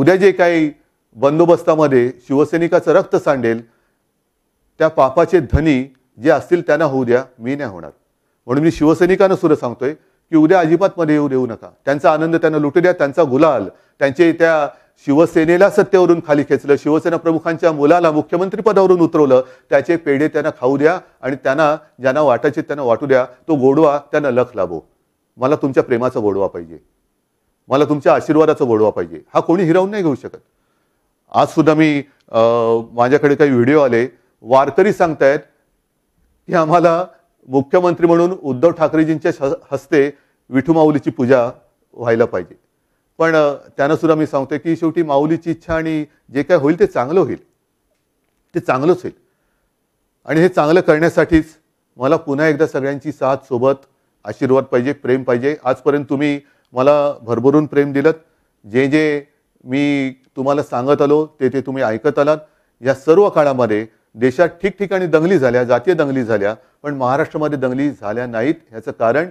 उद्या जे काही बंदोबस्तामध्ये शिवसैनिकाचं रक्त सांडेल त्या पापाचे धनी जे असतील त्यांना होऊ द्या मी नाही होणार म्हणून मी शिवसैनिकांना सुद्धा सांगतोय की उद्या अजिबातमध्ये येऊ देऊ नका त्यांचा आनंद त्यांना लुटू द्या त्यांचा गुलाल त्यांचे त्या शिवसेनेला सत्तेवरून खाली खेचलं शिवसेना प्रमुखांच्या मुलाला मुख्यमंत्री पदावरून उतरवलं त्याचे पेढे त्यांना खाऊ द्या आणि त्यांना ज्यांना वाटायचे त्यांना वाटू द्या तो गोडवा त्यांना लख लाभो मला तुमच्या प्रेमाचा गोडवा पाहिजे मला तुमच्या आशीर्वादाचा गोडवा पाहिजे हा कोणी हिरावून नाही घेऊ शकत आज सुद्धा मी माझ्याकडे काही व्हिडिओ आले वारकरी सांगतायत की आम्हाला मुख्यमंत्री म्हणून उद्धव ठाकरेजींच्या हस्ते विठू माऊलीची पूजा व्हायला पाहिजे पण त्यांना सुद्धा मी सांगतोय की शेवटी माऊलीची इच्छा आणि जे काय होईल ते चांगलं होईल ते चांगलंच होईल आणि हे चांगलं करण्यासाठीच मला पुन्हा एकदा सगळ्यांची साथ सोबत आशीर्वाद पाहिजे प्रेम पाहिजे आजपर्यंत तुम्ही मला भरभरून प्रेम दिलं जे जे मी तुम्हाला सांगत आलो ते ते तुम्ही ऐकत आलात या सर्व काळामध्ये देशात ठिकठिकाणी दंगली झाल्या जातीय दंगली झाल्या पण महाराष्ट्रामध्ये दंगली झाल्या नाहीत ह्याचं कारण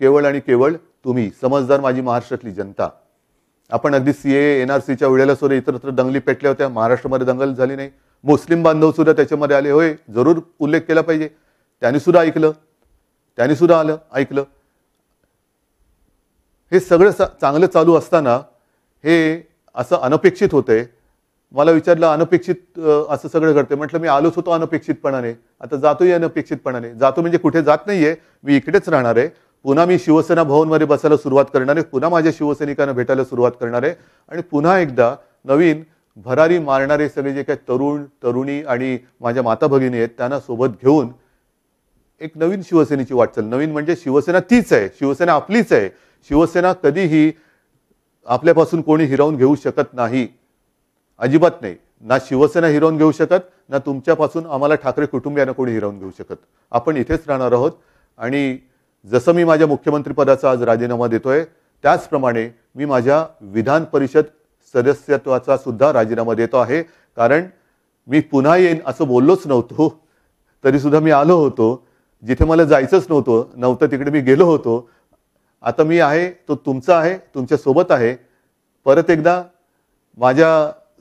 केवळ आणि केवळ तुम्ही समजदार माझी महाराष्ट्रातली जनता आपण अगदी सी ए एन आर सीच्या वेळेला सुद्धा इतरत्र दंगली पेटल्या होत्या महाराष्ट्रामध्ये दंगल झाली नाही मुस्लिम बांधव सुद्धा त्याच्यामध्ये आले होय जरूर उल्लेख केला पाहिजे त्यांनी सुद्धा ऐकलं त्यांनी सुद्धा आलं ऐकलं हे सगळं सा चांगलं चालू असताना हे असं अनपेक्षित होतंय मला विचारलं अनपेक्षित असं सगळं करते म्हटलं मी आलोच होतो अनपेक्षितपणाने आता जातोय अनपेक्षितपणाने जातो म्हणजे कुठे जात नाहीये मी इकडेच राहणार आहे पुन्हा मी शिवसेना भवनमध्ये बसायला सुरुवात करणार आहे पुन्हा माझ्या शिवसैनिकांना भेटायला सुरुवात करणार आहे आणि पुन्हा एकदा नवीन भरारी मारणारे सगळे जे काही तरुण तरुणी आणि माझ्या माता भगिनी आहेत त्यांना सोबत घेऊन एक नवीन शिवसेनेची वाटचाल नवीन म्हणजे शिवसेना तीच आहे शिवसेना आपलीच आहे शिवसेना कधीही आपल्यापासून कोणी हिरावून घेऊ शकत नाही अजिबात नाही ना शिवसेना हिरावून घेऊ शकत ना तुमच्यापासून आम्हाला ठाकरे कुटुंबियांना कोणी हिरावून घेऊ शकत आपण इथेच राहणार आहोत आणि जसं मी माझ्या मुख्यमंत्रीपदाचा आज राजीनामा देतोय त्याचप्रमाणे मी माझ्या विधान परिषद सदस्यत्वाचा सुद्धा राजीनामा देतो आहे कारण मी पुन्हा येईन असं बोललोच नव्हतो तरीसुद्धा मी आलो होतो जिथे मला जायचंच नव्हतं नव्हतं तिकडे मी गेलो होतो आता मी आहे तो तुमचा आहे तुमच्यासोबत आहे परत एकदा माझ्या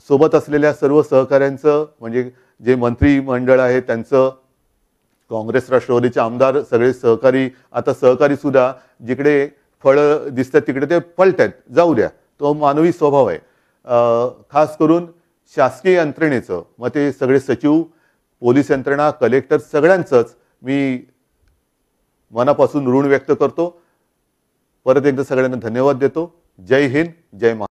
सोबत असलेल्या सर्व सहकाऱ्यांचं म्हणजे जे मंत्रिमंडळ आहे त्यांचं काँग्रेस राष्ट्रवादीचे आमदार सगळे सहकारी आता सहकारी सुद्धा जिकडे फळं दिसतात तिकडे ते आहेत जाऊ द्या तो मानवी स्वभाव आहे खास करून शासकीय यंत्रणेचं मग ते सगळे सचिव पोलीस यंत्रणा कलेक्टर सगळ्यांचंच मी मनापासून ऋण व्यक्त करतो परत एकदा सगळ्यांना धन्यवाद देतो जय हिंद जय महा